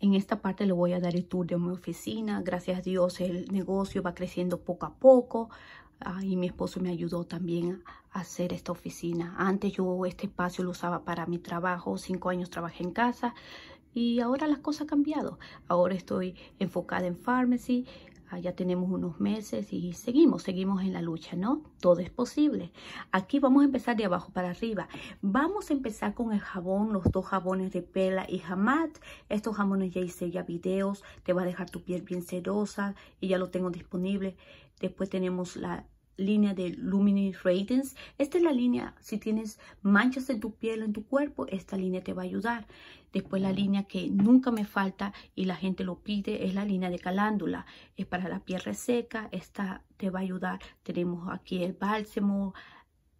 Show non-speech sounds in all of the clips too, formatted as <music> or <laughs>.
En esta parte le voy a dar el tour de mi oficina. Gracias a Dios el negocio va creciendo poco a poco. Ah, y mi esposo me ayudó también a hacer esta oficina. Antes yo este espacio lo usaba para mi trabajo. Cinco años trabajé en casa y ahora las cosas han cambiado. Ahora estoy enfocada en pharmacy Ah, ya tenemos unos meses y seguimos, seguimos en la lucha, ¿no? Todo es posible. Aquí vamos a empezar de abajo para arriba. Vamos a empezar con el jabón, los dos jabones de Pela y jamat. Estos jabones ya hice ya videos, te va a dejar tu piel bien sedosa y ya lo tengo disponible. Después tenemos la, línea de Luminous Radiance. Esta es la línea, si tienes manchas en tu piel en tu cuerpo, esta línea te va a ayudar. Después la línea que nunca me falta y la gente lo pide es la línea de calándula. Es para la piel reseca, esta te va a ayudar. Tenemos aquí el bálsamo,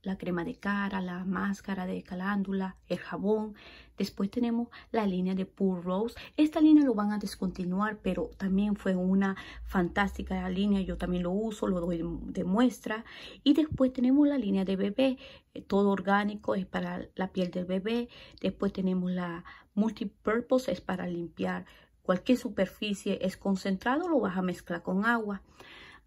la crema de cara, la máscara de calándula, el jabón. Después tenemos la línea de Pure Rose. Esta línea lo van a descontinuar, pero también fue una fantástica línea. Yo también lo uso, lo doy de muestra. Y después tenemos la línea de bebé, eh, todo orgánico, es para la piel del bebé. Después tenemos la Multipurpose, es para limpiar cualquier superficie. Es concentrado, lo vas a mezclar con agua.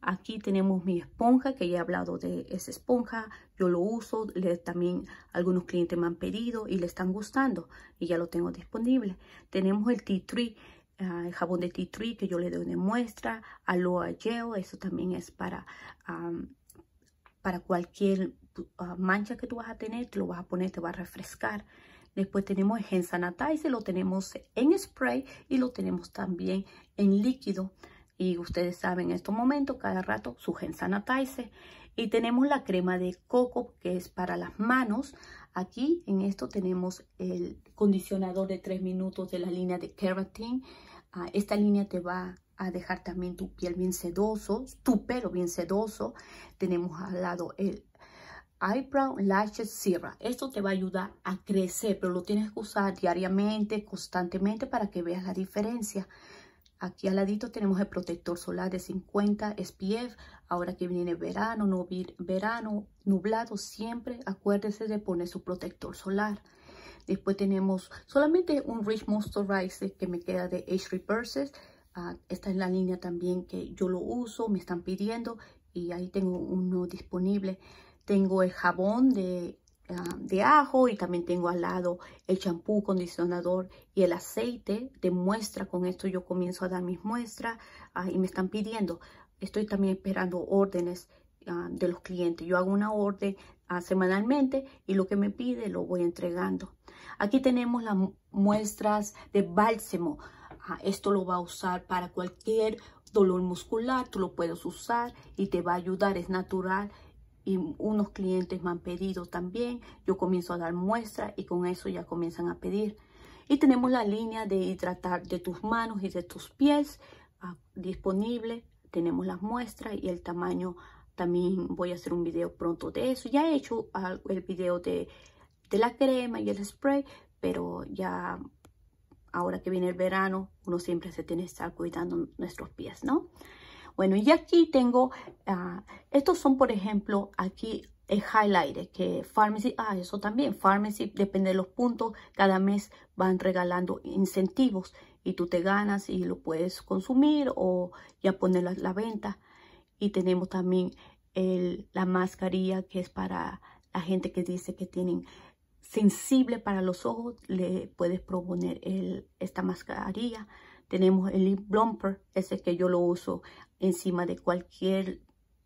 Aquí tenemos mi esponja, que ya he hablado de esa esponja. Yo lo uso, también algunos clientes me han pedido y le están gustando y ya lo tengo disponible. Tenemos el tea tree, ah, el jabón de tea tree que yo le doy de muestra. Aloe gel, eso también es para, para cualquier ah, mancha que tú vas a tener, te lo vas a poner, te va a refrescar. Después tenemos el sanitizer, lo tenemos en spray y lo tenemos también en líquido. Y ustedes saben, en estos momentos, cada rato, su gen Y tenemos la crema de coco, que es para las manos. Aquí en esto tenemos el condicionador de 3 minutos de la línea de Keratin. Ah, esta línea te va a dejar también tu piel bien sedoso, tu pelo bien sedoso. Tenemos al lado el Eyebrow Lashes Sierra. Esto te va a ayudar a crecer, pero lo tienes que usar diariamente, constantemente para que veas la diferencia. Aquí al ladito tenemos el protector solar de 50 SPF. Ahora que viene verano, no verano, nublado, siempre acuérdese de poner su protector solar. Después tenemos solamente un Rich Moisturizer que me queda de H3 ah, esta es la línea también que yo lo uso, me están pidiendo y ahí tengo uno disponible. Tengo el jabón de Ah, de ajo y también tengo al lado el champú, condicionador y el aceite de muestra. Con esto yo comienzo a dar mis muestras ah, y me están pidiendo. Estoy también esperando órdenes ah, de los clientes. Yo hago una orden semanalmente y lo que me pide lo voy entregando. Aquí tenemos las muestras de bálsamo. esto lo va a usar para cualquier dolor muscular. Tú lo puedes usar y te va a ayudar. Es natural y unos clientes me han pedido también. Yo comienzo a dar muestras y con eso ya comienzan a pedir. Y tenemos la línea de hidratar de tus manos y de tus pies ah, disponible. Tenemos las muestras y el tamaño. También voy a hacer un video pronto de eso. Ya he hecho el video de, de la crema y el spray, pero ya ahora que viene el verano, uno siempre se tiene que estar cuidando nuestros pies, ¿no? Bueno, y aquí tengo, ah, estos son, por ejemplo, aquí el highlighter, que Pharmacy, ah, eso también, Pharmacy, depende de los puntos, cada mes van regalando incentivos y tú te ganas y lo puedes consumir o ya ponerlo a la venta. Y tenemos también el, la mascarilla que es para la gente que dice que tienen sensible para los ojos, le puedes proponer el, esta mascarilla. Tenemos el lip blumper, ese que yo lo uso encima de cualquier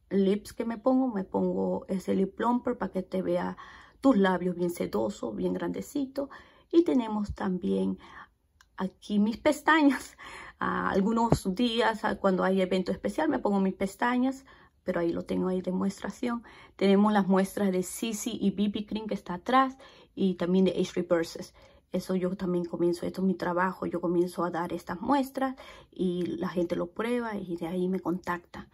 lips que me pongo. Me pongo ese lip blumper para que te vea tus labios bien sedosos, bien grandecitos. Y tenemos también aquí mis pestañas. <laughs> Ah, algunos días ah, cuando hay evento especial me pongo mis pestañas, pero ahí lo tengo ahí de muestración. Tenemos las muestras de cici y BB Cream que está atrás y también de H. Reverses eso yo también comienzo, esto es mi trabajo, yo comienzo a dar estas muestras y la gente lo prueba y de ahí me contacta.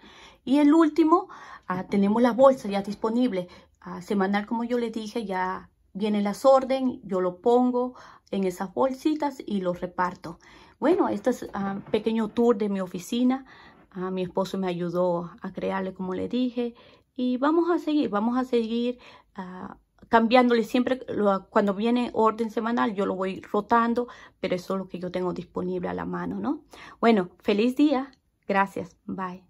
Y el último, ah, tenemos la bolsa ya disponible. Ah, semanal, como yo les dije, ya vienen las orden. yo lo pongo en esas bolsitas y los reparto. Bueno, este es un ah, pequeño tour de mi oficina. a mi esposo me ayudó a crearle, como le dije. Y vamos a seguir, vamos a seguir cambiándole siempre, cuando viene orden semanal, yo lo voy rotando, pero eso es lo que yo tengo disponible a la mano, ¿no? Bueno, feliz día. Gracias. Bye.